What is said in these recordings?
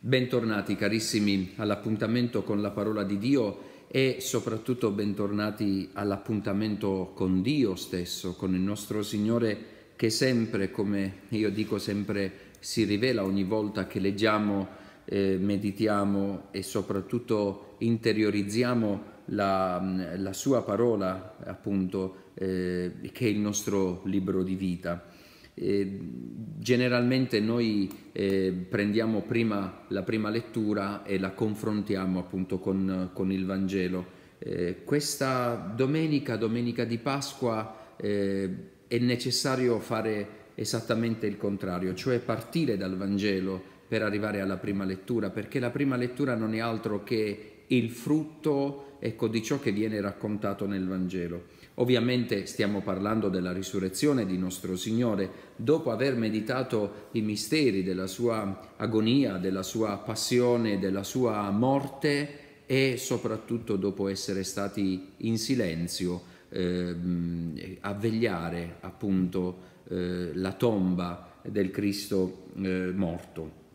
Bentornati carissimi all'appuntamento con la parola di Dio e soprattutto bentornati all'appuntamento con Dio stesso, con il nostro Signore che sempre, come io dico sempre, si rivela ogni volta che leggiamo, eh, meditiamo e soprattutto interiorizziamo la, mm, la sua parola, appunto, eh, che è il nostro libro di vita generalmente noi eh, prendiamo prima la prima lettura e la confrontiamo appunto con, con il Vangelo. Eh, questa domenica, domenica di Pasqua, eh, è necessario fare esattamente il contrario, cioè partire dal Vangelo per arrivare alla prima lettura, perché la prima lettura non è altro che il frutto ecco, di ciò che viene raccontato nel Vangelo. Ovviamente stiamo parlando della risurrezione di nostro Signore, dopo aver meditato i misteri della sua agonia, della sua passione, della sua morte e soprattutto dopo essere stati in silenzio eh, a vegliare appunto eh, la tomba del Cristo eh, morto.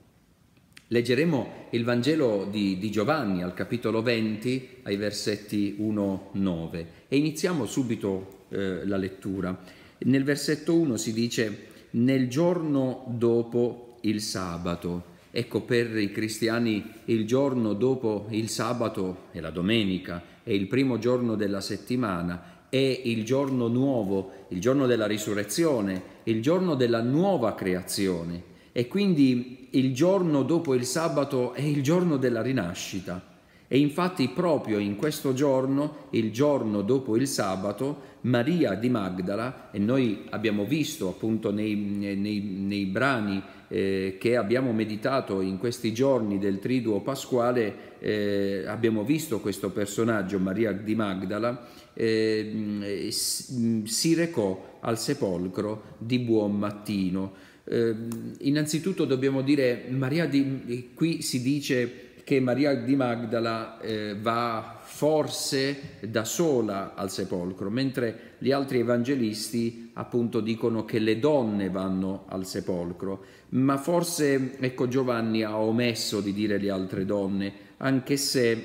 Leggeremo il Vangelo di, di, Giovanni al capitolo 20 ai versetti 1-9 e iniziamo subito eh, la lettura. Nel versetto 1 si dice nel giorno dopo il sabato. Ecco per i cristiani il giorno dopo il sabato è la domenica, è il primo giorno della settimana, è il giorno nuovo, il giorno della risurrezione, il giorno della nuova creazione, e quindi il giorno dopo il sabato è il giorno della rinascita. E infatti proprio in questo giorno, il giorno dopo il sabato, Maria di Magdala, e noi abbiamo visto appunto nei, nei, nei brani eh, che abbiamo meditato in questi giorni del triduo pasquale, eh, abbiamo visto questo personaggio, Maria di Magdala, eh, mm, eh mm, si recò al sepolcro di buon mattino eh, innanzitutto dobbiamo dire, Maria di, qui si dice che Maria di Magdala eh, va forse da sola al sepolcro, mentre gli altri evangelisti appunto dicono che le donne vanno al sepolcro, ma forse ecco Giovanni ha omesso di dire le altre donne, anche se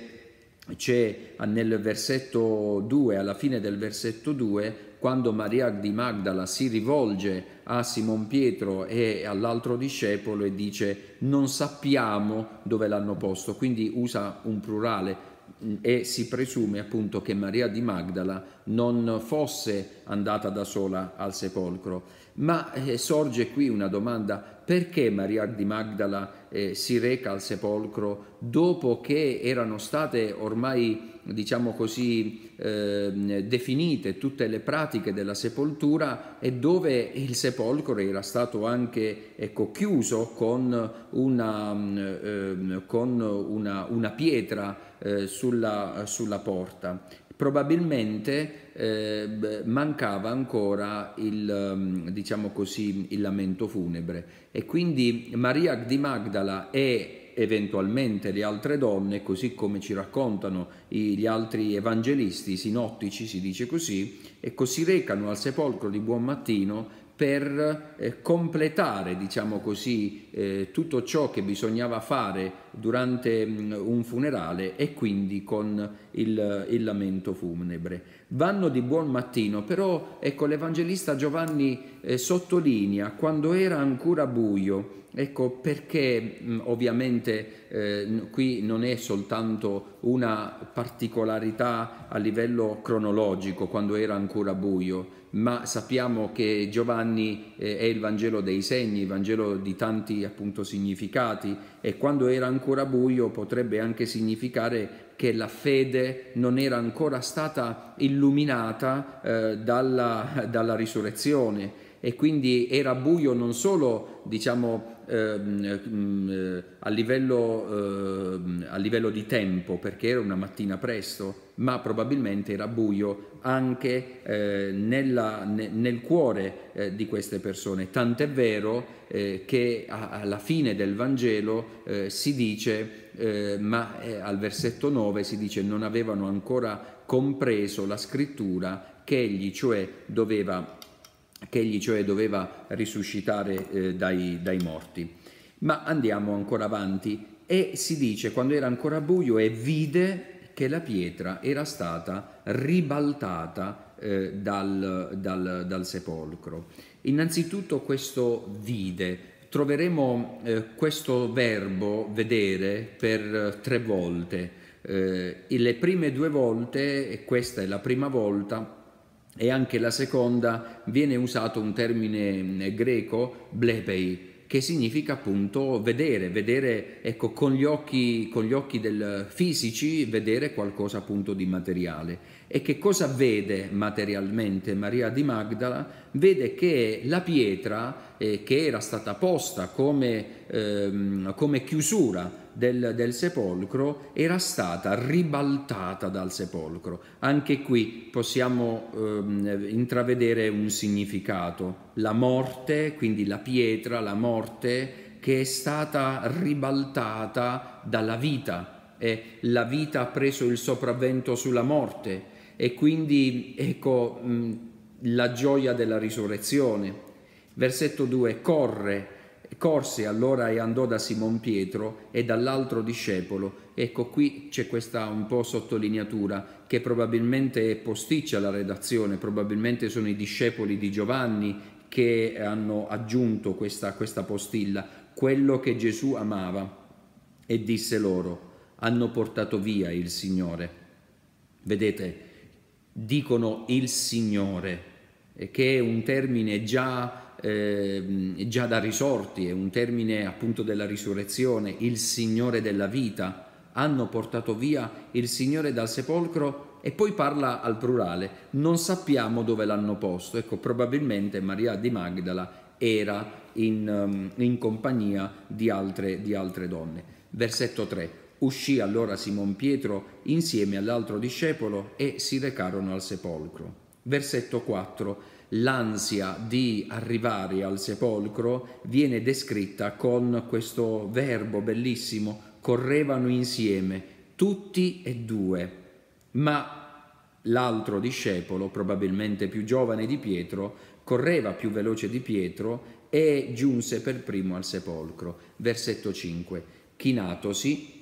c'è nel versetto 2, alla fine del versetto 2, quando Maria di Magdala si rivolge a Simon Pietro e all'altro discepolo e dice non sappiamo dove l'hanno posto, quindi usa un plurale mm, e si presume appunto che Maria di Magdala non fosse andata da sola al sepolcro. Ma eh, sorge qui una domanda, perché Maria di Magdala eh, si reca al sepolcro dopo che erano state ormai diciamo così, eh, definite tutte le pratiche della sepoltura e dove il sepolcro era stato anche ecco, chiuso con una, eh, con una, una pietra eh, sulla, sulla porta probabilmente eh, mancava ancora il, mm, diciamo così, il, lamento funebre e quindi Maria di Magdala è eventualmente le altre donne, così come ci raccontano gli altri evangelisti, sinottici si dice così, e così recano al sepolcro di buon mattino per eh, completare diciamo così, eh, tutto ciò che bisognava fare durante mh, mm, un funerale e quindi con il, il, lamento funebre. Vanno di buon mattino, però ecco, l'Evangelista Giovanni eh, sottolinea quando era ancora buio, ecco perché mh, mm, ovviamente eh, qui non è soltanto una particolarità a livello cronologico quando era ancora buio, ma sappiamo che Giovanni eh, è il Vangelo dei segni, il Vangelo di tanti appunto significati e quando era ancora buio potrebbe anche significare che la fede non era ancora stata illuminata eh, dalla, dalla risurrezione e quindi era buio non solo diciamo ehm, ehm eh, a, livello, ehm, a livello di tempo perché era una mattina presto, ma probabilmente era buio anche eh, nella, ne, nel cuore eh, di queste persone. Tant'è vero eh, che a, alla fine del Vangelo eh, si dice, eh, ma al versetto 9 si dice non avevano ancora compreso la scrittura che egli, cioè, doveva che egli cioè doveva risuscitare eh, dai, dai morti. Ma andiamo ancora avanti e si dice quando era ancora buio e vide che la pietra era stata ribaltata eh, dal, dal, dal, sepolcro. Innanzitutto questo vide, troveremo eh, questo verbo vedere per eh, tre volte. Eh, le prime due volte, e questa è la prima volta, e anche la seconda viene usato un termine mm, greco, blepei, che significa appunto vedere, vedere ecco, con gli occhi, con gli occhi del fisici, vedere qualcosa appunto di materiale. E che cosa vede materialmente Maria di Magdala? Vede che la pietra eh, che era stata posta come, ehm, come chiusura del, del, sepolcro era stata ribaltata dal sepolcro. Anche qui possiamo ehm, intravedere un significato, la morte, quindi la pietra, la morte che è stata ribaltata dalla vita e la vita ha preso il sopravvento sulla morte e quindi ecco mh, la gioia della risurrezione. Versetto 2, corre corse allora e andò da Simon Pietro e dall'altro discepolo. Ecco qui c'è questa un po' sottolineatura che probabilmente è posticcia la redazione, probabilmente sono i discepoli di Giovanni che hanno aggiunto questa, questa postilla, quello che Gesù amava e disse loro, hanno portato via il Signore. Vedete, dicono il Signore, che è un termine già eh, già da risorti, è un termine appunto della risurrezione, il Signore della vita, hanno portato via il Signore dal sepolcro e poi parla al plurale, non sappiamo dove l'hanno posto. Ecco, probabilmente Maria di Magdala era in, ehm, in compagnia di altre, di altre donne. Versetto 3. Uscì allora Simon Pietro insieme all'altro discepolo e si recarono al sepolcro. Versetto 4 l'ansia di arrivare al sepolcro viene descritta con questo verbo bellissimo, correvano insieme, tutti e due, ma l'altro discepolo, probabilmente più giovane di Pietro, correva più veloce di Pietro e giunse per primo al sepolcro. Versetto 5. Chinatosi,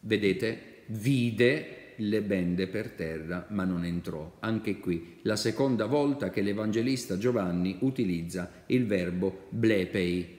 vedete, vide le bende per terra, ma non entrò. Anche qui la seconda volta che l'Evangelista Giovanni utilizza il verbo blepei.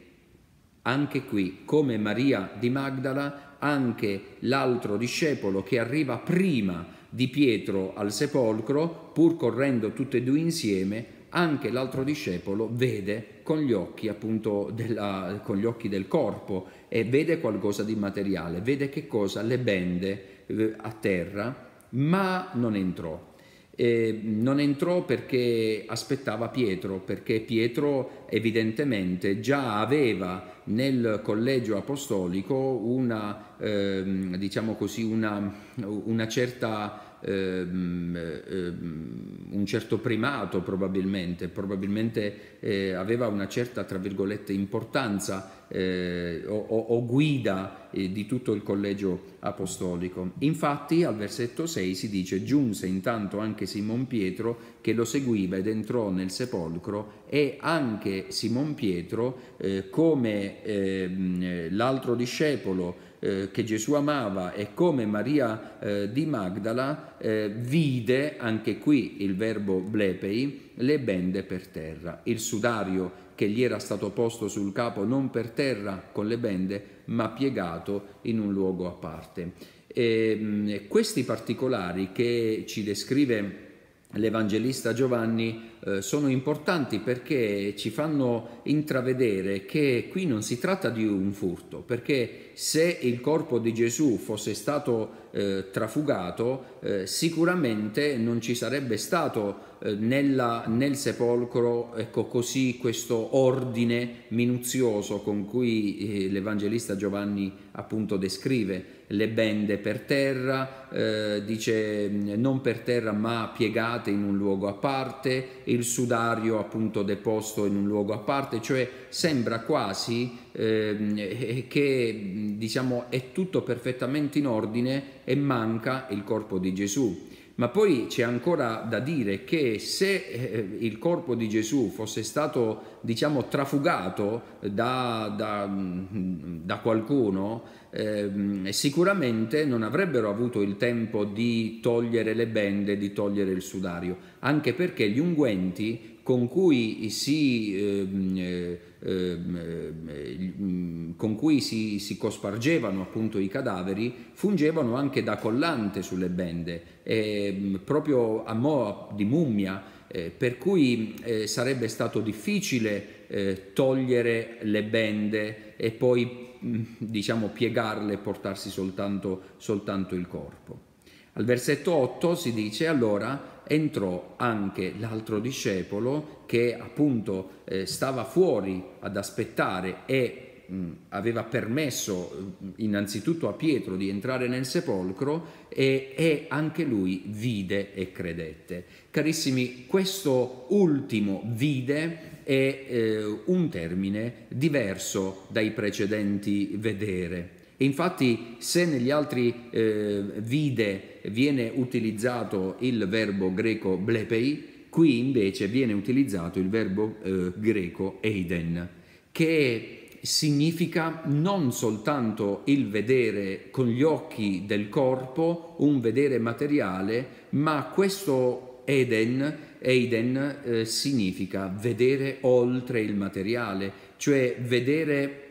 Anche qui, come Maria di Magdala, anche l'altro discepolo che arriva prima di Pietro al sepolcro, pur correndo tutti e due insieme, anche l'altro discepolo vede con gli occhi appunto della, con gli occhi del corpo e vede qualcosa di materiale, vede che cosa? Le bende eh, a terra, ma non entrò. Eh, non entrò perché aspettava Pietro, perché Pietro evidentemente già aveva nel collegio apostolico una, eh, diciamo così, una, una certa ehm, ehm, un certo primato probabilmente, probabilmente eh, aveva una certa, tra virgolette, importanza eh, o, o, guida eh, di tutto il collegio apostolico. Infatti al versetto 6 si dice giunse intanto anche Simon Pietro che lo seguiva ed entrò nel sepolcro e anche Simon Pietro eh, come ehm, l'altro discepolo eh, che Gesù amava e come Maria eh, di Magdala eh, vide, anche qui il verbo blepei, le bende per terra, il sudario che gli era stato posto sul capo non per terra con le bende, ma piegato in un luogo a parte. Ehm, e, questi particolari che ci descrive l'Evangelista Giovanni eh, sono importanti perché ci fanno intravedere che qui non si tratta di un furto, perché se il corpo di Gesù fosse stato eh, trafugato, eh, sicuramente non ci sarebbe stato eh, nella, nel sepolcro ecco, così questo ordine minuzioso con cui eh, l'Evangelista Giovanni appunto descrive le bende per terra, eh, dice non per terra ma piegate in un luogo a parte, il sudario appunto deposto in un luogo a parte, cioè sembra quasi ehm, eh, che diciamo è tutto perfettamente in ordine e manca il corpo di Gesù. Ma poi c'è ancora da dire che se eh, il corpo di Gesù fosse stato, diciamo, trafugato da, da, mm, da qualcuno, eh, sicuramente non avrebbero avuto il tempo di togliere le bende, di togliere il sudario, anche perché gli unguenti con cui si, ehm, eh, ehm, eh, mm, con cui si, si cospargevano appunto i cadaveri fungevano anche da collante sulle bende, eh, proprio a mo' di mummia, eh, per cui eh, sarebbe stato difficile eh, togliere le bende e poi mm, diciamo piegarle e portarsi soltanto, soltanto il corpo. Al versetto 8 si dice allora entrò anche l'altro discepolo che appunto eh, stava fuori ad aspettare e mh, aveva permesso innanzitutto a Pietro di entrare nel sepolcro e, e anche lui vide e credette. Carissimi, questo ultimo vide è eh, un termine diverso dai precedenti vedere e infatti se negli altri eh, vide viene utilizzato il verbo greco blepei, qui invece viene utilizzato il verbo eh, greco eiden, che significa non soltanto il vedere con gli occhi del corpo, un vedere materiale, ma questo Eden, Eden eh, significa vedere oltre il materiale, cioè vedere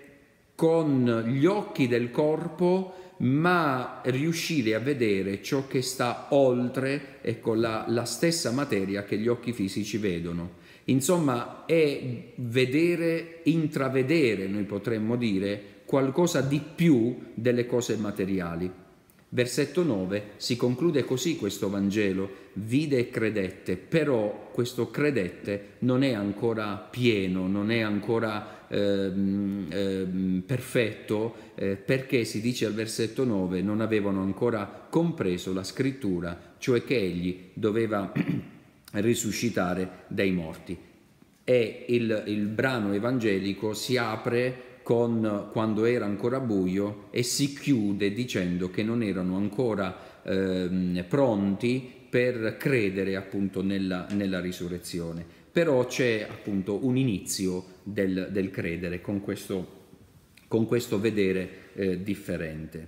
con gli occhi del corpo, ma riuscire a vedere ciò che sta oltre ecco, la, la stessa materia che gli occhi fisici vedono. Insomma, è vedere, intravedere, noi potremmo dire, qualcosa di più delle cose materiali. Versetto 9 si conclude così questo Vangelo, vide e credette, però questo credette non è ancora pieno, non è ancora ehm, ehm, perfetto eh, perché si dice al versetto 9 non avevano ancora compreso la scrittura, cioè che egli doveva risuscitare dai morti. E il, il brano evangelico si apre con quando era ancora buio e si chiude dicendo che non erano ancora ehm, pronti per credere appunto nella, nella risurrezione però c'è appunto un inizio del, del credere con questo, con questo vedere eh, differente.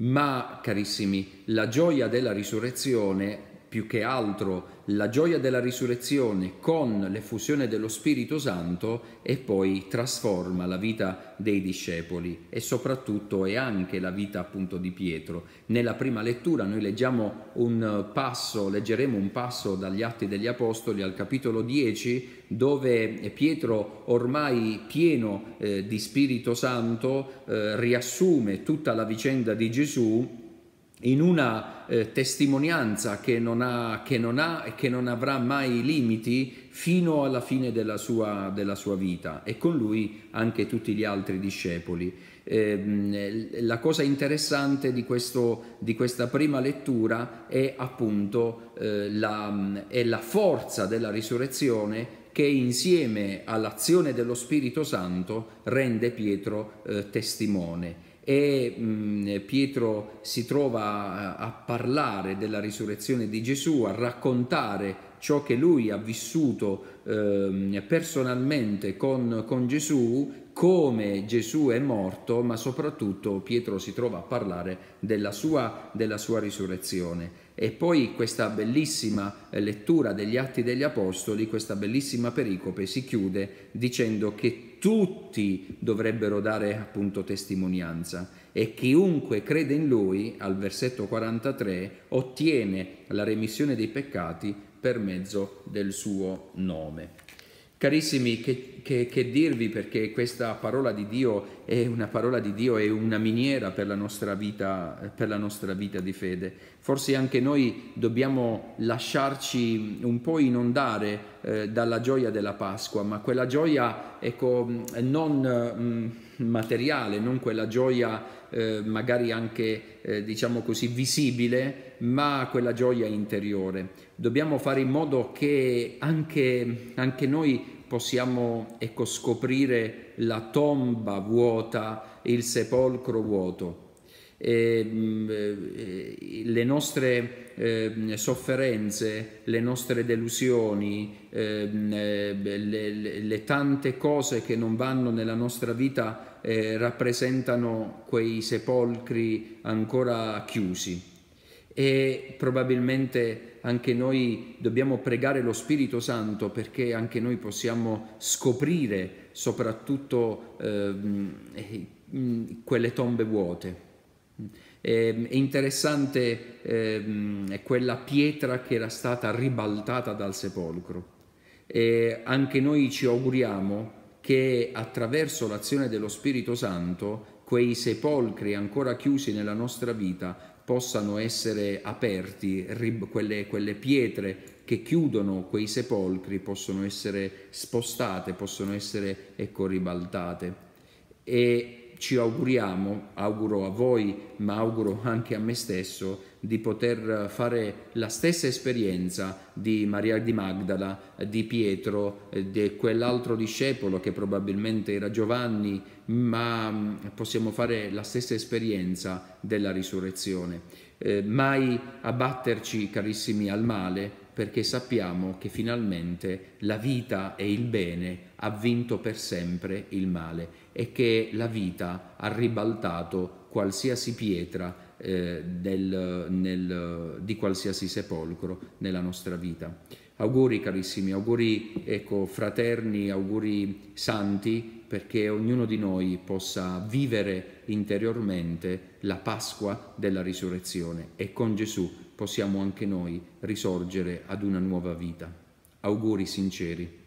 Ma carissimi, la gioia della risurrezione più che altro la gioia della risurrezione con l'effusione dello Spirito Santo e poi trasforma la vita dei discepoli e soprattutto è anche la vita appunto di Pietro. Nella prima lettura noi leggiamo un passo, leggeremo un passo dagli Atti degli Apostoli al capitolo 10 dove Pietro ormai pieno eh, di Spirito Santo eh, riassume tutta la vicenda di Gesù in una eh, testimonianza che non, ha, che non, ha, e che non avrà mai limiti fino alla fine della sua, della sua vita e con lui anche tutti gli altri discepoli. Eh, la cosa interessante di, questo, di, questa prima lettura è appunto eh, la, è la forza della risurrezione che insieme all'azione dello Spirito Santo rende Pietro eh, testimone e mh, mm, Pietro si trova a parlare della risurrezione di Gesù, a raccontare ciò che lui ha vissuto eh, personalmente con, con Gesù, come Gesù è morto, ma soprattutto Pietro si trova a parlare della sua, della sua risurrezione. E poi questa bellissima eh, lettura degli Atti degli Apostoli, questa bellissima pericope si chiude dicendo che tutti dovrebbero dare appunto testimonianza e chiunque crede in lui, al versetto 43, ottiene la remissione dei peccati per mezzo del suo nome. Carissimi, che, che, che, dirvi perché questa parola di Dio è una parola di Dio, è una miniera per la, nostra vita, per la nostra vita di fede. Forse anche noi dobbiamo lasciarci un po' inondare eh, dalla gioia della Pasqua, ma quella gioia ecco, non mh, mm, materiale, non quella gioia eh, magari anche eh, diciamo così visibile, ma quella gioia interiore. Dobbiamo fare in modo che anche, anche noi possiamo ecco, scoprire la tomba vuota, il sepolcro vuoto. E, mm, eh, le nostre eh, sofferenze, le nostre delusioni, ehm, eh, le, le, le, tante cose che non vanno nella nostra vita eh, rappresentano quei sepolcri ancora chiusi e probabilmente anche noi dobbiamo pregare lo Spirito Santo perché anche noi possiamo scoprire soprattutto ehm, eh, quelle tombe vuote. è interessante eh, quella pietra che era stata ribaltata dal sepolcro. E anche noi ci auguriamo che attraverso l'azione dello Spirito Santo quei sepolcri ancora chiusi nella nostra vita possano essere aperti, quelle, quelle pietre che chiudono quei sepolcri possono essere spostate, possono essere ecco, ribaltate. E ci auguriamo, auguro a voi, ma auguro anche a me stesso, di poter fare la stessa esperienza di Maria di Magdala, di Pietro, di quell'altro discepolo che probabilmente era Giovanni, ma mm, possiamo fare la stessa esperienza della risurrezione. Eh, mai abbatterci, carissimi, al male, perché sappiamo che finalmente la vita e il bene ha vinto per sempre il male e che la vita ha ribaltato qualsiasi pietra eh, del, nel, di qualsiasi sepolcro nella nostra vita. Auguri carissimi, auguri ecco, fraterni, auguri santi, perché ognuno di noi possa vivere interiormente la Pasqua della risurrezione e con Gesù possiamo anche noi risorgere ad una nuova vita. Auguri sinceri.